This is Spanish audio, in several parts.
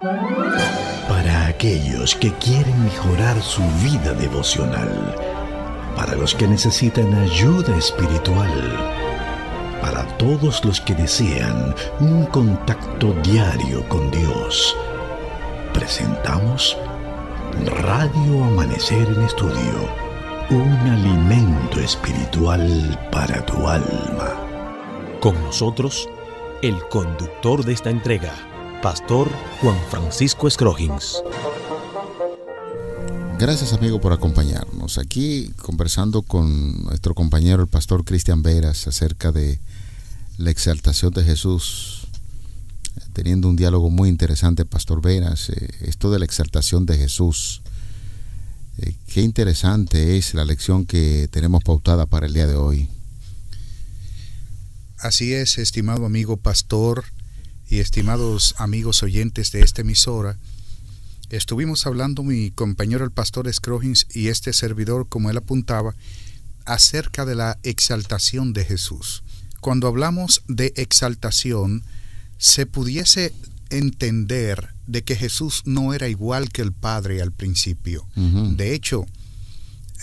Para aquellos que quieren mejorar su vida devocional, para los que necesitan ayuda espiritual, para todos los que desean un contacto diario con Dios, presentamos Radio Amanecer en Estudio, un alimento espiritual para tu alma. Con nosotros, el conductor de esta entrega Pastor Juan Francisco Scroggins. Gracias amigo por acompañarnos. Aquí conversando con nuestro compañero el pastor Cristian Veras acerca de la exaltación de Jesús. Teniendo un diálogo muy interesante, Pastor Veras, eh, esto de la exaltación de Jesús. Eh, qué interesante es la lección que tenemos pautada para el día de hoy. Así es, estimado amigo pastor y estimados amigos oyentes de esta emisora, estuvimos hablando mi compañero el pastor Scroggins y este servidor, como él apuntaba, acerca de la exaltación de Jesús. Cuando hablamos de exaltación, se pudiese entender de que Jesús no era igual que el Padre al principio. De hecho,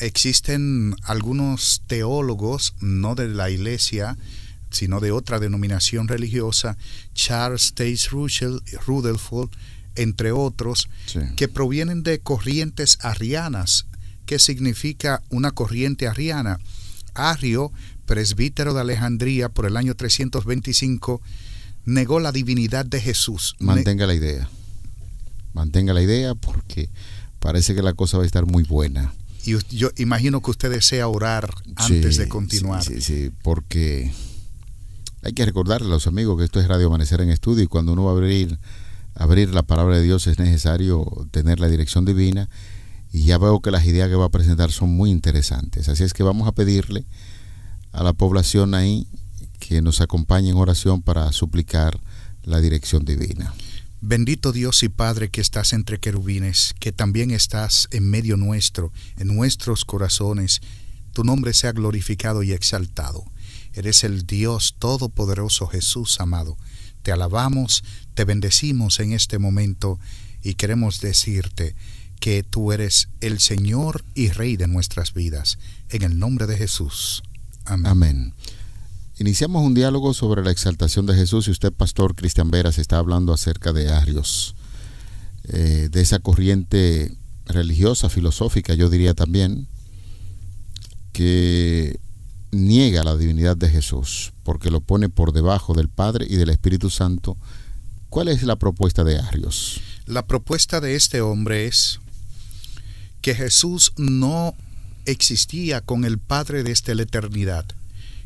existen algunos teólogos, no de la iglesia, sino de otra denominación religiosa, Charles Stace Rutherford, entre otros, que provienen de corrientes arrianas ¿Qué significa una corriente arriana Arrio, presbítero de Alejandría por el año 325, negó la divinidad de Jesús. Mantenga la idea. Mantenga la idea porque parece que la cosa va a estar muy buena. Y yo imagino que usted desea orar antes de continuar. Sí, sí, porque hay que recordarle a los amigos que esto es Radio Amanecer en Estudio y cuando uno va a abrir, abrir la palabra de Dios es necesario tener la dirección divina y ya veo que las ideas que va a presentar son muy interesantes. Así es que vamos a pedirle a la población ahí que nos acompañe en oración para suplicar la dirección divina. Bendito Dios y Padre que estás entre querubines, que también estás en medio nuestro, en nuestros corazones. Tu nombre sea glorificado y exaltado. Eres el Dios Todopoderoso Jesús, amado. Te alabamos, te bendecimos en este momento y queremos decirte que tú eres el Señor y Rey de nuestras vidas. En el nombre de Jesús. Amén. Iniciamos un diálogo sobre la exaltación de Jesús y usted, Pastor Cristian Veras, está hablando acerca de Arios, eh, de esa corriente religiosa, filosófica, yo diría también, que niega la divinidad de Jesús, porque lo pone por debajo del Padre y del Espíritu Santo, ¿cuál es la propuesta de Arios? La propuesta de este hombre es que Jesús no existía con el Padre desde la eternidad,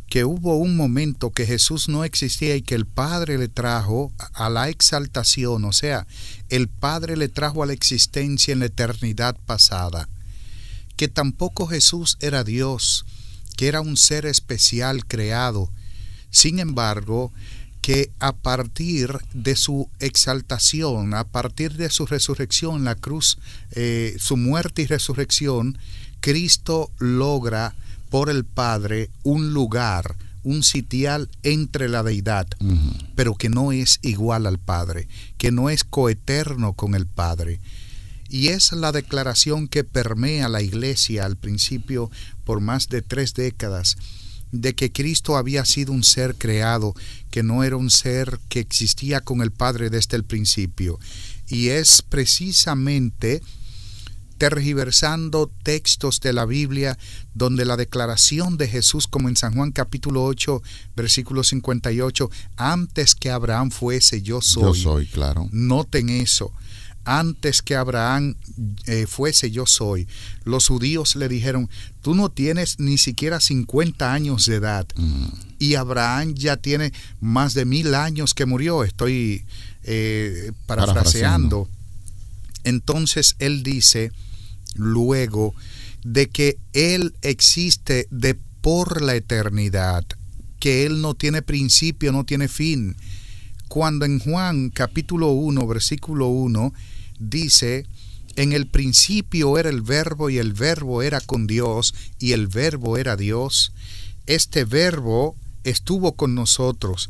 que hubo un momento que Jesús no existía y que el Padre le trajo a la exaltación, o sea, el Padre le trajo a la existencia en la eternidad pasada, que tampoco Jesús era Dios, que era un ser especial creado, sin embargo, que a partir de su exaltación, a partir de su resurrección, la cruz, eh, su muerte y resurrección, Cristo logra por el Padre un lugar, un sitial entre la deidad, pero que no es igual al Padre, que no es coeterno con el Padre, y es la declaración que permea la Iglesia al principio por más de tres décadas de que Cristo había sido un ser creado, que no era un ser que existía con el Padre desde el principio. Y es precisamente tergiversando textos de la Biblia donde la declaración de Jesús, como en San Juan capítulo 8, versículo 58, antes que Abraham fuese yo soy. Yo soy, claro. Noten eso antes que Abraham eh, fuese yo soy. Los judíos le dijeron, tú no tienes ni siquiera 50 años de edad. Mm. Y Abraham ya tiene más de mil años que murió, estoy eh, parafraseando. Entonces él dice, luego, de que él existe de por la eternidad, que él no tiene principio, no tiene fin. Cuando en Juan capítulo 1, versículo 1, dice, en el principio era el verbo y el verbo era con Dios y el verbo era Dios. Este verbo estuvo con nosotros.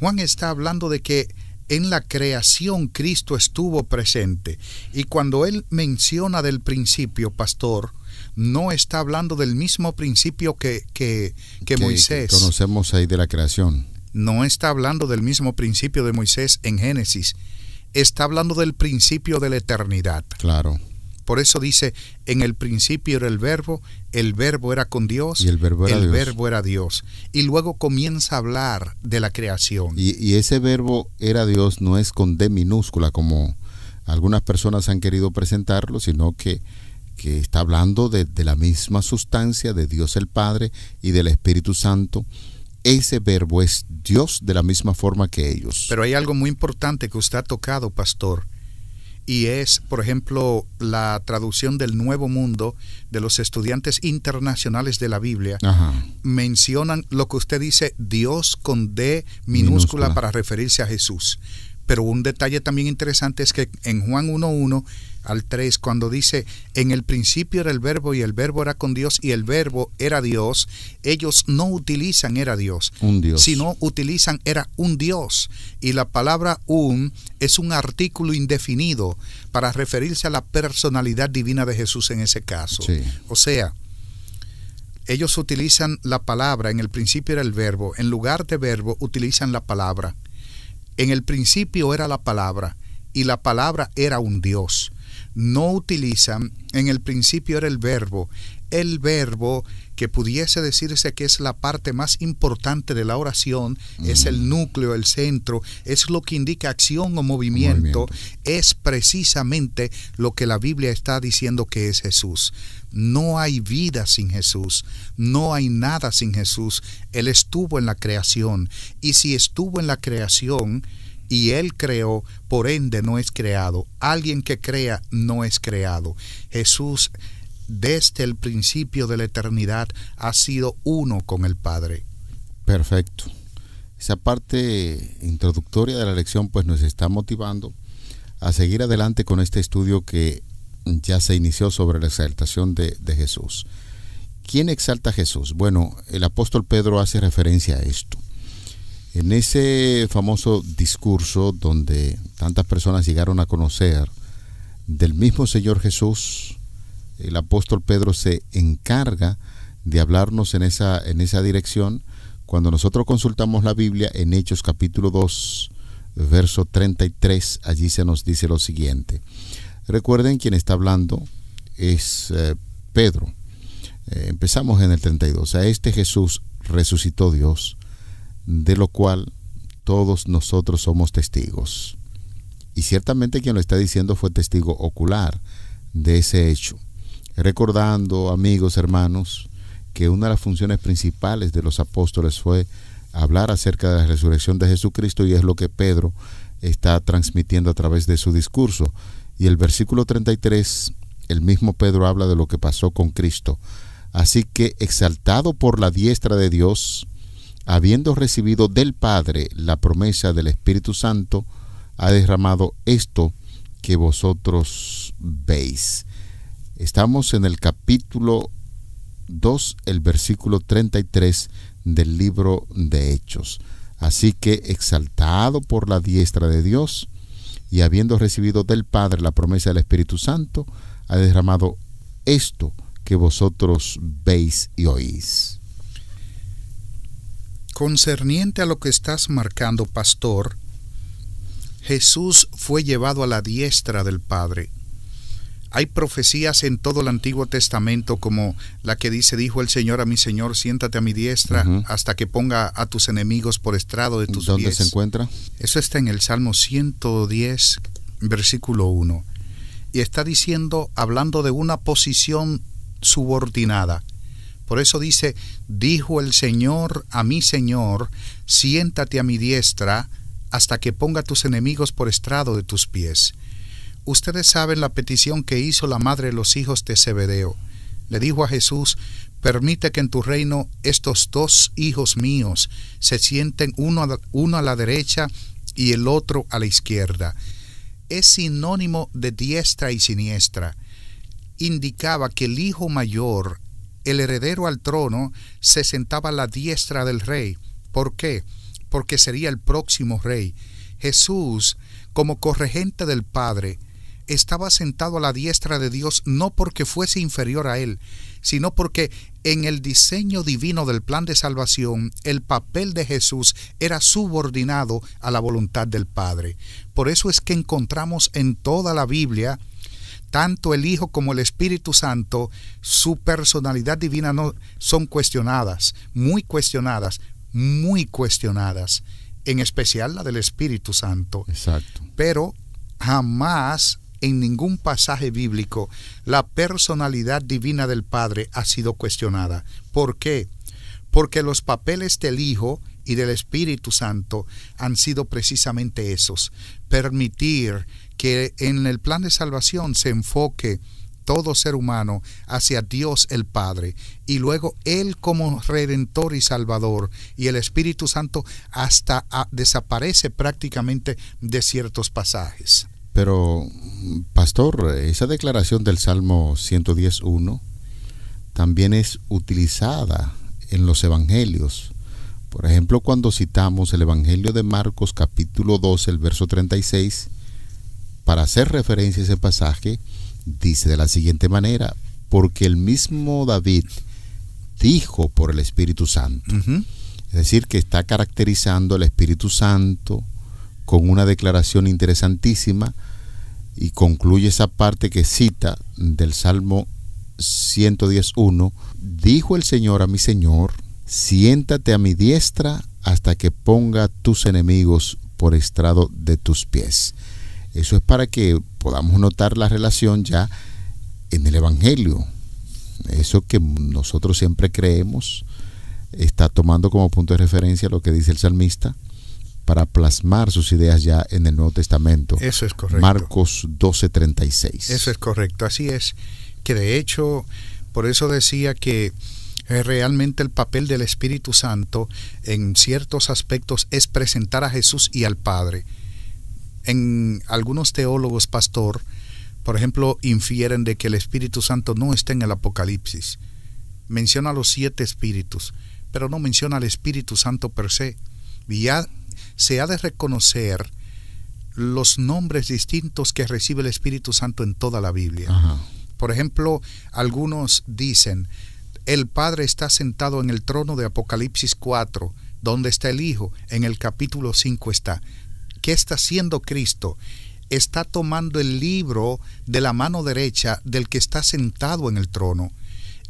Juan está hablando de que en la creación Cristo estuvo presente. Y cuando él menciona del principio, pastor, no está hablando del mismo principio que, que, Moisés. conocemos ahí de la creación. No está hablando del mismo principio de Moisés en Génesis está hablando del principio de la eternidad. Claro. Por eso dice, en el principio era el verbo, el verbo era con Dios, y el, verbo era, Dios. Y luego comienza a hablar de la creación. Y, ese verbo era Dios no es con D minúscula como algunas personas han querido presentarlo, sino que, está hablando de, de la misma sustancia de Dios el Padre y del Espíritu Santo ese verbo es Dios de la misma forma que ellos. Pero hay algo muy importante que usted ha tocado, pastor, y es, por ejemplo, la traducción del Nuevo Mundo de los estudiantes internacionales de la Biblia. Mencionan lo que usted dice, Dios con D minúscula, minúscula, para referirse a Jesús. Pero un detalle también interesante es que en Juan 1.1 al 3, cuando dice, en el principio era el verbo y el verbo era con Dios y el verbo era Dios, ellos no utilizan era Dios, sino utilizan era un Dios. Y la palabra un es un artículo indefinido para referirse a la personalidad divina de Jesús en ese caso. O sea, ellos utilizan la palabra, en el principio era el verbo, en lugar de verbo utilizan la palabra. En el principio era la palabra y la palabra era un Dios no utilizan, en el principio era el verbo, el verbo que pudiese decirse que es la parte más importante de la oración, es el núcleo, el centro, es lo que indica acción o movimiento, es precisamente lo que la Biblia está diciendo que es Jesús. No hay vida sin Jesús, no hay nada sin Jesús. Él estuvo en la creación y si estuvo en la creación, y Él creó, por ende no es creado. Alguien que crea no es creado. Jesús desde el principio de la eternidad ha sido uno con el Padre. Perfecto. Esa parte introductoria de la lección pues nos está motivando a seguir adelante con este estudio que ya se inició sobre la exaltación de, de Jesús. ¿Quién exalta a Jesús? Bueno, el apóstol Pedro hace referencia a esto. En ese famoso discurso donde tantas personas llegaron a conocer del mismo Señor Jesús, el apóstol Pedro se encarga de hablarnos en esa, en esa dirección cuando nosotros consultamos la Biblia en Hechos capítulo 2, verso 33, allí se nos dice lo siguiente. Recuerden quien está hablando es eh, Pedro. Eh, empezamos en el 32. A este Jesús resucitó Dios, de lo cual todos nosotros somos testigos. Y ciertamente quien lo está diciendo fue testigo ocular de ese hecho. Recordando, amigos, hermanos, que una de las funciones principales de los apóstoles fue hablar acerca de la resurrección de Jesucristo y es lo que Pedro está transmitiendo a través de su discurso. Y el versículo 33, el mismo Pedro habla de lo que pasó con Cristo. Así que exaltado por la diestra de Dios, habiendo recibido del Padre la promesa del Espíritu Santo, ha derramado esto que vosotros veis. Estamos en el capítulo 2, el versículo 33 del libro de Hechos. Así que exaltado por la diestra de Dios y habiendo recibido del Padre la promesa del Espíritu Santo, ha derramado esto que vosotros veis y oís. Concerniente a lo que estás marcando, pastor, Jesús fue llevado a la diestra del Padre. Hay profecías en todo el Antiguo Testamento como la que dice, dijo el Señor a mi Señor, siéntate a mi diestra hasta que ponga a tus enemigos por estrado de tus ¿Dónde se encuentra? Eso está en el Salmo 110, versículo 1. Y está diciendo, hablando de una posición subordinada. Por eso dice, dijo el Señor a mi Señor, siéntate a mi diestra hasta que ponga tus enemigos por estrado de tus pies. Ustedes saben la petición que hizo la madre de los hijos de Zebedeo. Le dijo a Jesús, permite que en tu reino estos dos hijos míos se sienten uno a uno a la derecha y el otro a la izquierda. Es sinónimo de diestra y siniestra. Indicaba que el hijo mayor el heredero al trono se sentaba a la diestra del rey. ¿Por qué? Porque sería el próximo rey. Jesús, como corregente del Padre, estaba sentado a la diestra de Dios no porque fuese inferior a Él, sino porque en el diseño divino del plan de salvación el papel de Jesús era subordinado a la voluntad del Padre. Por eso es que encontramos en toda la Biblia tanto el Hijo como el Espíritu Santo, su personalidad divina no, son cuestionadas, muy cuestionadas, muy cuestionadas, en especial la del Espíritu Santo. Exacto. Pero jamás en ningún pasaje bíblico la personalidad divina del Padre ha sido cuestionada. ¿Por qué? Porque los papeles del Hijo y del Espíritu Santo han sido precisamente esos, permitir que en el plan de salvación se enfoque todo ser humano hacia Dios el Padre y luego Él como Redentor y Salvador y el Espíritu Santo hasta ah, desaparece prácticamente de ciertos pasajes. Pero, pastor, esa declaración del Salmo 110.1 también es utilizada en los Evangelios. Por ejemplo, cuando citamos el Evangelio de Marcos capítulo 12, el verso 36, para hacer referencia a ese pasaje, dice de la siguiente manera, porque el mismo David dijo por el Espíritu Santo. Es decir, que está caracterizando al Espíritu Santo con una declaración interesantísima y concluye esa parte que cita del Salmo 111 dijo el Señor a mi Señor, siéntate a mi diestra hasta que ponga tus enemigos por estrado de tus pies. Eso es para que podamos notar la relación ya en el Evangelio. Eso que nosotros siempre creemos está tomando como punto de referencia lo que dice el salmista para plasmar sus ideas ya en el Nuevo Testamento. Eso es correcto. Marcos 12:36. Eso es correcto, así es. Que de hecho, por eso decía que realmente el papel del Espíritu Santo en ciertos aspectos es presentar a Jesús y al Padre en algunos teólogos, pastor, por ejemplo, infieren de que el Espíritu Santo no está en el Apocalipsis. Menciona los siete espíritus, pero no menciona al Espíritu Santo per se. Y ya se ha de reconocer los nombres distintos que recibe el Espíritu Santo en toda la Biblia. Por ejemplo, algunos dicen, el Padre está sentado en el trono de Apocalipsis 4, donde está el Hijo, en el capítulo 5 está. ¿Qué está haciendo Cristo? Está tomando el libro de la mano derecha del que está sentado en el trono.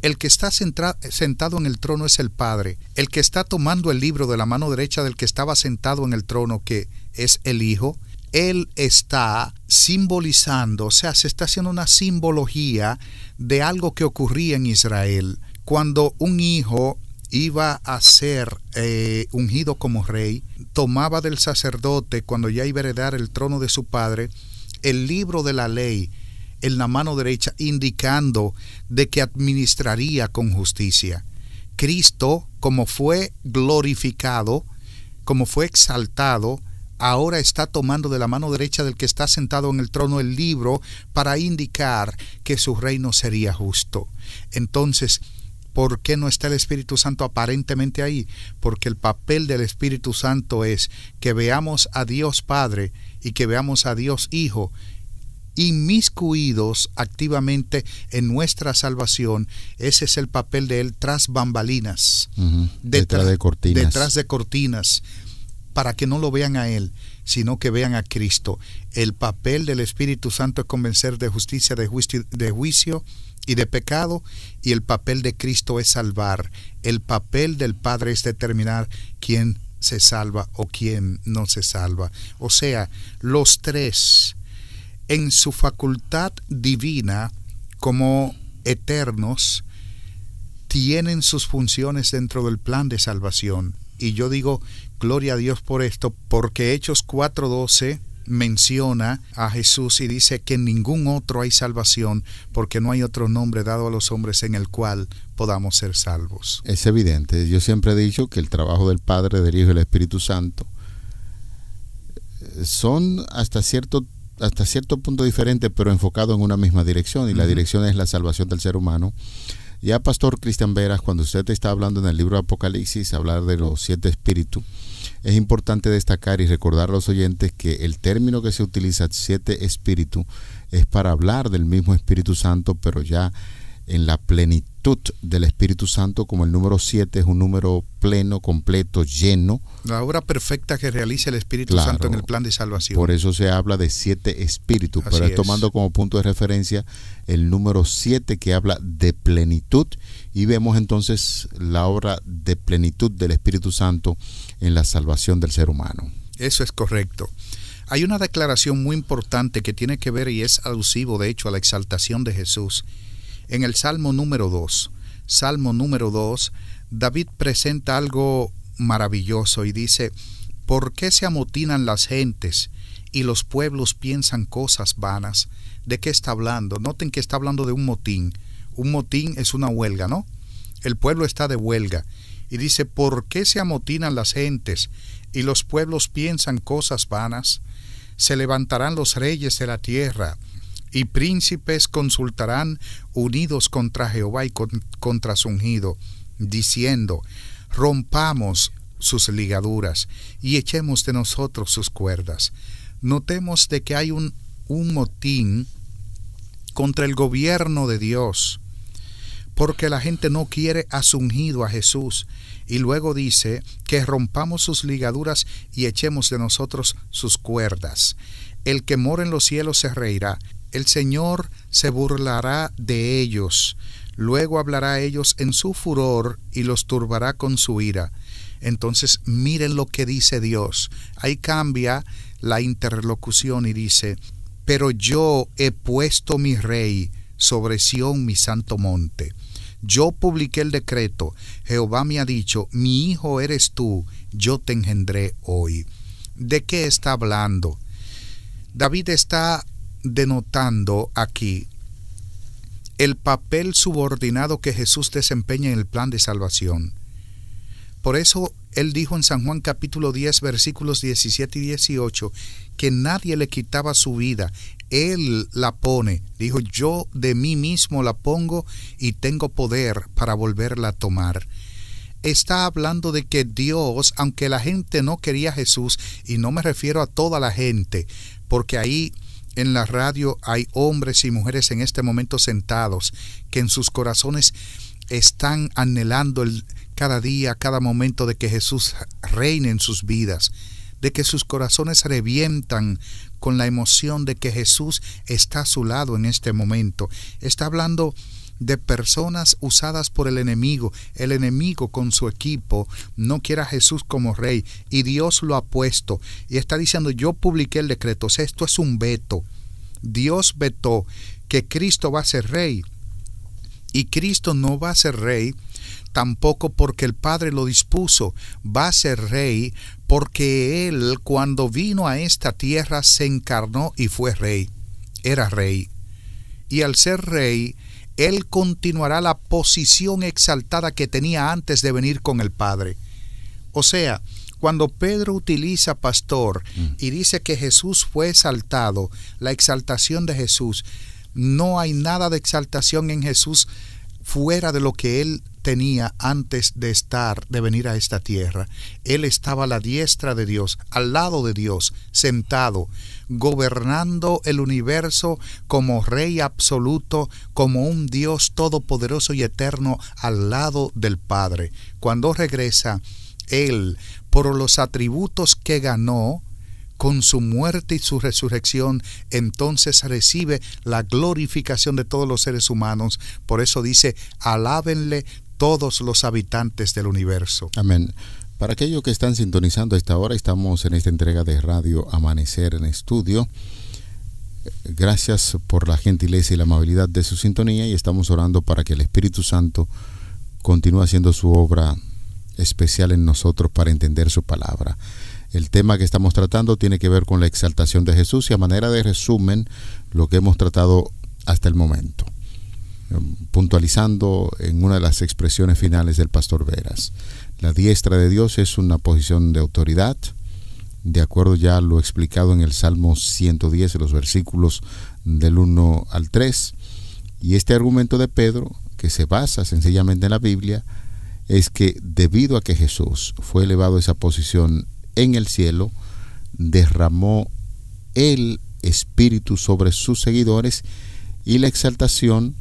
El que está sentado en el trono es el Padre. El que está tomando el libro de la mano derecha del que estaba sentado en el trono, que es el Hijo, él está simbolizando, o sea, se está haciendo una simbología de algo que ocurría en Israel. Cuando un hijo iba a ser eh, ungido como rey, tomaba del sacerdote, cuando ya iba a heredar el trono de su padre, el libro de la ley en la mano derecha, indicando de que administraría con justicia. Cristo, como fue glorificado, como fue exaltado, ahora está tomando de la mano derecha del que está sentado en el trono el libro para indicar que su reino sería justo. Entonces, ¿Por qué no está el Espíritu Santo aparentemente ahí? Porque el papel del Espíritu Santo es que veamos a Dios Padre y que veamos a Dios Hijo inmiscuidos activamente en nuestra salvación. Ese es el papel de Él tras bambalinas, de detrás de cortinas, para que no lo vean a Él sino que vean a Cristo. El papel del Espíritu Santo es convencer de justicia, de juicio, de juicio y de pecado, y el papel de Cristo es salvar. El papel del Padre es determinar quién se salva o quién no se salva. O sea, los tres, en su facultad divina, como eternos, tienen sus funciones dentro del plan de salvación y yo digo, gloria a Dios por esto, porque Hechos 4:12 menciona a Jesús y dice que en ningún otro hay salvación, porque no hay otro nombre dado a los hombres en el cual podamos ser salvos. Es evidente, yo siempre he dicho que el trabajo del Padre, del Hijo y del Espíritu Santo eh, son hasta cierto hasta cierto punto diferentes, pero enfocado en una misma dirección, y la dirección es la salvación del ser humano ya Pastor Cristian Veras, cuando usted está hablando en el libro de Apocalipsis, hablar de los siete espíritus, es importante destacar y recordar a los oyentes que el término que se utiliza, siete espíritus, es para hablar del mismo Espíritu Santo, pero ya en la plenitud del Espíritu Santo, como el número 7 es un número pleno, completo, lleno. La obra perfecta que realiza el Espíritu Santo en el plan de salvación. Por eso se habla de siete espíritus, pero tomando como punto de referencia el número 7 que habla de plenitud y vemos entonces la obra de plenitud del Espíritu Santo en la salvación del ser humano. Eso es correcto. Hay una declaración muy importante que tiene que ver y es alusivo de hecho a la exaltación de Jesús en el Salmo número 2, Salmo número 2, David presenta algo maravilloso y dice, ¿por qué se amotinan las gentes y los pueblos piensan cosas vanas? ¿De qué está hablando? Noten que está hablando de un motín. Un motín es una huelga, ¿no? El pueblo está de huelga. Y dice, ¿por qué se amotinan las gentes y los pueblos piensan cosas vanas? Se levantarán los reyes de la tierra y príncipes consultarán unidos contra Jehová y contra su ungido, diciendo, rompamos sus ligaduras y echemos de nosotros sus cuerdas. Notemos de que hay un, un motín contra el gobierno de Dios, porque la gente no quiere a su ungido a Jesús. Y luego dice que rompamos sus ligaduras y echemos de nosotros sus cuerdas. El que mora en los cielos se reirá, el Señor se burlará de ellos, luego hablará a ellos en su furor y los turbará con su ira. Entonces miren lo que dice Dios. Ahí cambia la interlocución y dice, pero yo he puesto mi rey sobre Sión, mi santo monte. Yo publiqué el decreto. Jehová me ha dicho, mi hijo eres tú, yo te engendré hoy. ¿De qué está hablando? David está denotando aquí el papel subordinado que Jesús desempeña en el plan de salvación. Por eso él dijo en San Juan capítulo 10 versículos 17 y 18 que nadie le quitaba su vida, él la pone. Dijo, yo de mí mismo la pongo y tengo poder para volverla a tomar. Está hablando de que Dios, aunque la gente no quería a Jesús, y no me refiero a toda la gente, porque ahí en la radio hay hombres y mujeres en este momento sentados que en sus corazones están anhelando cada día, cada momento de que Jesús reine en sus vidas, de que sus corazones revientan con la emoción de que Jesús está a su lado en este momento. Está hablando de personas usadas por el enemigo. El enemigo con su equipo no quiere a Jesús como rey y Dios lo ha puesto y está diciendo yo publiqué el decreto. esto es un veto. Dios vetó que Cristo va a ser rey y Cristo no va a ser rey tampoco porque el Padre lo dispuso, va a ser rey porque Él cuando vino a esta tierra se encarnó y fue rey, era rey. Y al ser rey, él continuará la posición exaltada que tenía antes de venir con el Padre. O sea, cuando Pedro utiliza pastor mm. y dice que Jesús fue exaltado, la exaltación de Jesús, no hay nada de exaltación en Jesús fuera de lo que Él tenía antes de estar, de venir a esta tierra. Él estaba a la diestra de Dios, al lado de Dios, sentado, gobernando el universo como Rey absoluto, como un Dios todopoderoso y eterno al lado del Padre. Cuando regresa, Él, por los atributos que ganó, con su muerte y su resurrección, entonces recibe la glorificación de todos los seres humanos. Por eso dice, alábenle todos los habitantes del universo. Amén. Para aquellos que están sintonizando a esta hora, estamos en esta entrega de Radio Amanecer en Estudio. Gracias por la gentileza y la amabilidad de su sintonía y estamos orando para que el Espíritu Santo continúe haciendo su obra especial en nosotros para entender su palabra. El tema que estamos tratando tiene que ver con la exaltación de Jesús y a manera de resumen lo que hemos tratado hasta el momento puntualizando en una de las expresiones finales del pastor Veras. La diestra de Dios es una posición de autoridad, de acuerdo ya lo explicado en el Salmo 110, los versículos del 1 al 3. Y este argumento de Pedro, que se basa sencillamente en la Biblia, es que debido a que Jesús fue elevado a esa posición en el cielo, derramó el Espíritu sobre sus seguidores y la exaltación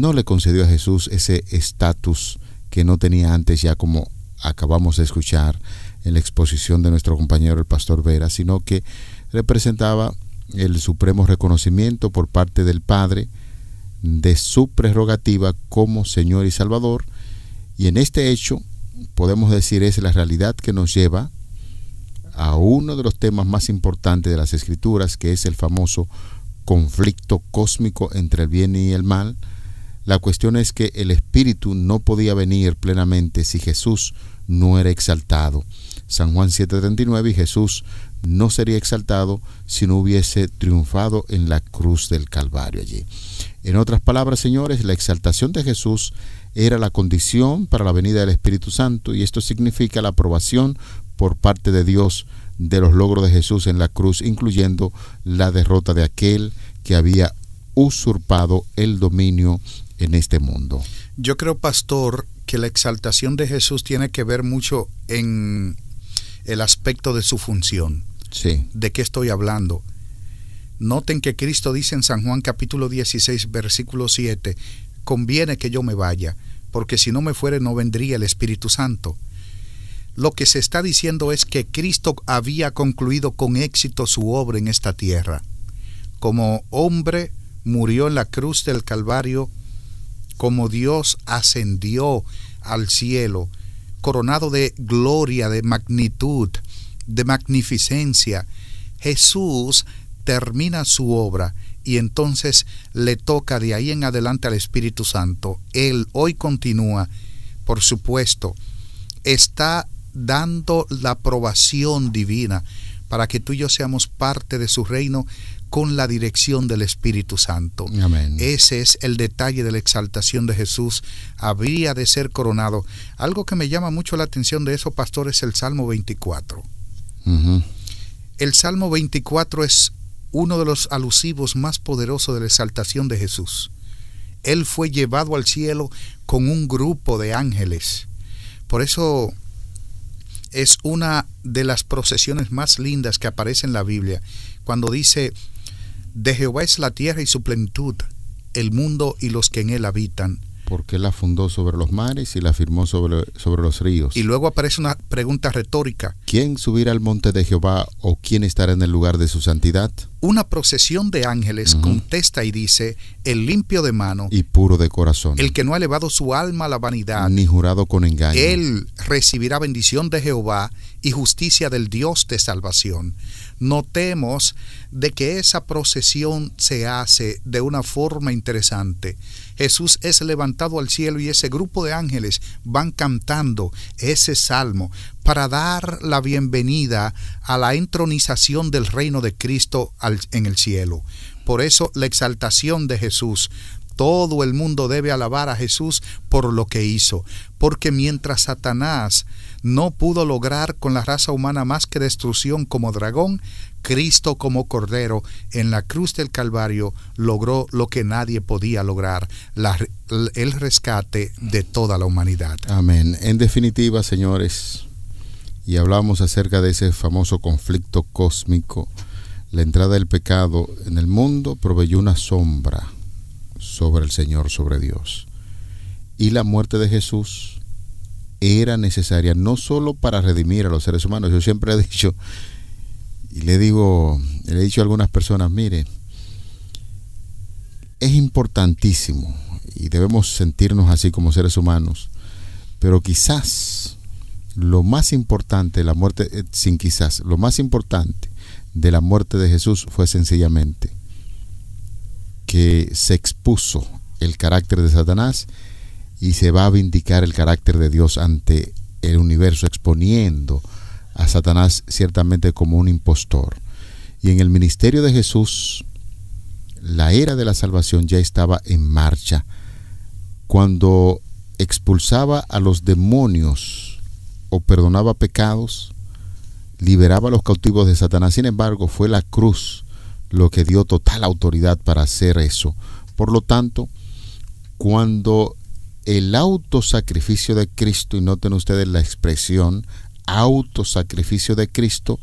no le concedió a Jesús ese estatus que no tenía antes ya como acabamos de escuchar en la exposición de nuestro compañero el pastor Vera, sino que representaba el supremo reconocimiento por parte del Padre de su prerrogativa como Señor y Salvador. Y en este hecho, podemos decir, es la realidad que nos lleva a uno de los temas más importantes de las Escrituras, que es el famoso conflicto cósmico entre el bien y el mal, la cuestión es que el Espíritu no podía venir plenamente si Jesús no era exaltado. San Juan 7:39 y Jesús no sería exaltado si no hubiese triunfado en la cruz del Calvario allí. En otras palabras, señores, la exaltación de Jesús era la condición para la venida del Espíritu Santo y esto significa la aprobación por parte de Dios de los logros de Jesús en la cruz, incluyendo la derrota de aquel que había usurpado el dominio en este mundo. Yo creo, pastor, que la exaltación de Jesús tiene que ver mucho en el aspecto de su función. Sí. ¿De qué estoy hablando? Noten que Cristo dice en San Juan capítulo 16, versículo 7, conviene que yo me vaya, porque si no me fuere no vendría el Espíritu Santo. Lo que se está diciendo es que Cristo había concluido con éxito su obra en esta tierra. Como hombre murió en la cruz del Calvario, como Dios ascendió al cielo, coronado de gloria, de magnitud, de magnificencia, Jesús termina su obra y entonces le toca de ahí en adelante al Espíritu Santo. Él hoy continúa, por supuesto, está dando la aprobación divina para que tú y yo seamos parte de su reino con la dirección del Espíritu Santo. Ese es el detalle de la exaltación de Jesús. Habría de ser coronado. Algo que me llama mucho la atención de eso, pastor, es el Salmo 24. El Salmo 24 es uno de los alusivos más poderosos de la exaltación de Jesús. Él fue llevado al cielo con un grupo de ángeles. Por eso es una de las procesiones más lindas que aparece en la Biblia, cuando dice, de Jehová es la tierra y su plenitud, el mundo y los que en él habitan. Porque la fundó sobre los mares y la firmó sobre, sobre los ríos. Y luego aparece una pregunta retórica. ¿Quién subirá al monte de Jehová o quién estará en el lugar de su santidad? una procesión de ángeles contesta y dice, el limpio de mano y puro de corazón, el que no ha elevado su alma a la vanidad, ni jurado con engaño, él recibirá bendición de Jehová y justicia del Dios de salvación. Notemos de que esa procesión se hace de una forma interesante. Jesús es levantado al cielo y ese grupo de ángeles van cantando ese salmo para dar la bienvenida a la entronización del reino de Cristo en el cielo. Por eso la exaltación de Jesús. Todo el mundo debe alabar a Jesús por lo que hizo, porque mientras Satanás no pudo lograr con la raza humana más que destrucción como dragón, Cristo como Cordero en la cruz del Calvario logró lo que nadie podía lograr, el rescate de toda la humanidad. Amén. En definitiva, señores, y hablábamos acerca de ese famoso conflicto cósmico. La entrada del pecado en el mundo proveyó una sombra sobre el Señor, sobre Dios. Y la muerte de Jesús era necesaria no solo para redimir a los seres humanos, yo siempre he dicho, y le digo, le he dicho a algunas personas, mire, es importantísimo y debemos sentirnos así como seres humanos, pero quizás lo más importante, la muerte, eh, sin quizás, lo más importante de la muerte de Jesús fue sencillamente que se expuso el carácter de Satanás y se va a vindicar el carácter de Dios ante el universo, exponiendo a Satanás ciertamente como un impostor. Y en el ministerio de Jesús, la era de la salvación ya estaba en marcha. Cuando expulsaba a los demonios, perdonaba pecados, liberaba a los cautivos de Satanás. Sin embargo, fue la cruz lo que dio total autoridad para hacer eso. Por lo tanto, cuando el autosacrificio de Cristo, y noten ustedes la expresión, autosacrificio de Cristo,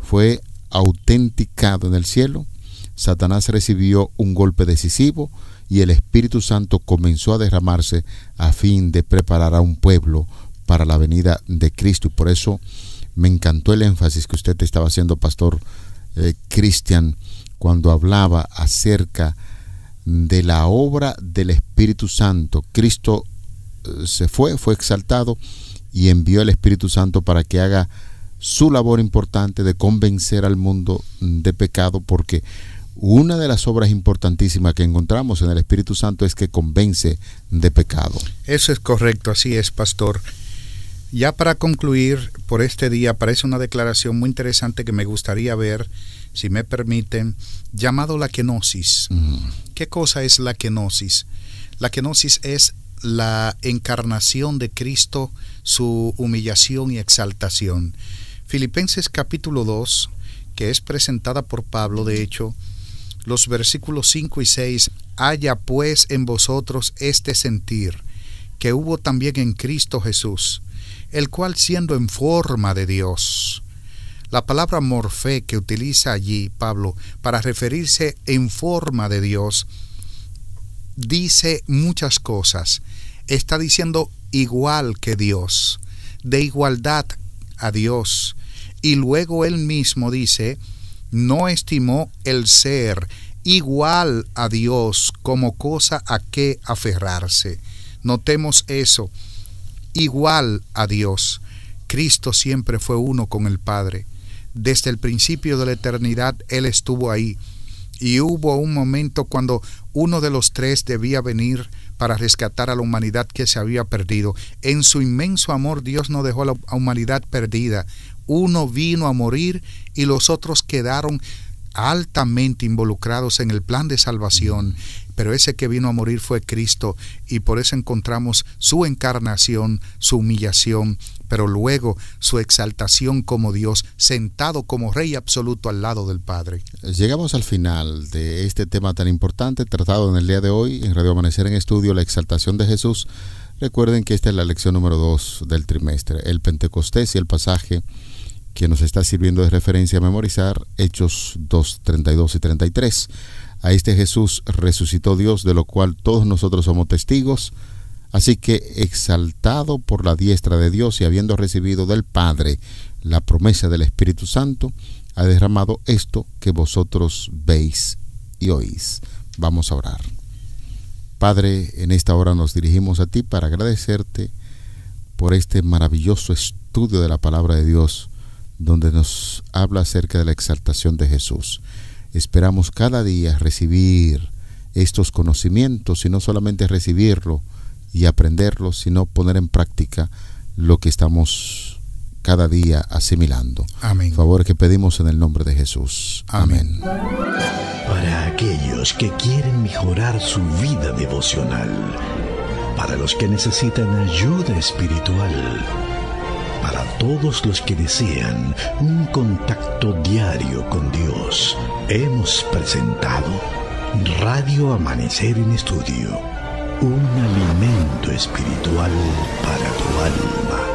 fue autenticado en el cielo, Satanás recibió un golpe decisivo y el Espíritu Santo comenzó a derramarse a fin de preparar a un pueblo para la venida de Cristo. Y por eso me encantó el énfasis que usted estaba haciendo, Pastor eh, Cristian, cuando hablaba acerca de la obra del Espíritu Santo. Cristo eh, se fue, fue exaltado y envió al Espíritu Santo para que haga su labor importante de convencer al mundo de pecado, porque una de las obras importantísimas que encontramos en el Espíritu Santo es que convence de pecado. Eso es correcto, así es, pastor. Ya para concluir por este día, aparece una declaración muy interesante que me gustaría ver, si me permiten, llamado la quenosis. Mm. ¿Qué cosa es la quenosis? La quenosis es la encarnación de Cristo, su humillación y exaltación. Filipenses capítulo 2, que es presentada por Pablo, de hecho, los versículos 5 y 6, haya pues en vosotros este sentir que hubo también en Cristo Jesús, el cual siendo en forma de Dios. La palabra morfe que utiliza allí Pablo para referirse en forma de Dios dice muchas cosas. Está diciendo igual que Dios, de igualdad a Dios. Y luego él mismo dice, no estimó el ser igual a Dios como cosa a que aferrarse Notemos eso. Igual a Dios, Cristo siempre fue uno con el Padre. Desde el principio de la eternidad Él estuvo ahí. Y hubo un momento cuando uno de los tres debía venir para rescatar a la humanidad que se había perdido. En su inmenso amor Dios no dejó a la humanidad perdida. Uno vino a morir y los otros quedaron altamente involucrados en el plan de salvación, pero ese que vino a morir fue Cristo y por eso encontramos su encarnación, su humillación, pero luego su exaltación como Dios, sentado como Rey absoluto al lado del Padre. Llegamos al final de este tema tan importante tratado en el día de hoy en Radio Amanecer en Estudio, la exaltación de Jesús. Recuerden que esta es la lección número 2 del trimestre, el Pentecostés y el pasaje que nos está sirviendo de referencia a memorizar Hechos 2, 32 y 33. A este Jesús resucitó Dios, de lo cual todos nosotros somos testigos. Así que exaltado por la diestra de Dios y habiendo recibido del Padre la promesa del Espíritu Santo, ha derramado esto que vosotros veis y oís. Vamos a orar. Padre, en esta hora nos dirigimos a ti para agradecerte por este maravilloso estudio de la palabra de Dios donde nos habla acerca de la exaltación de Jesús. Esperamos cada día recibir estos conocimientos y no solamente recibirlo y aprenderlo, sino poner en práctica lo que estamos cada día asimilando. Amén. Favor que pedimos en el nombre de Jesús. Amén. Para aquellos que quieren mejorar su vida devocional, para los que necesitan ayuda espiritual, para todos los que desean un contacto diario con Dios. Hemos presentado Radio Amanecer en Estudio, un alimento espiritual para tu alma.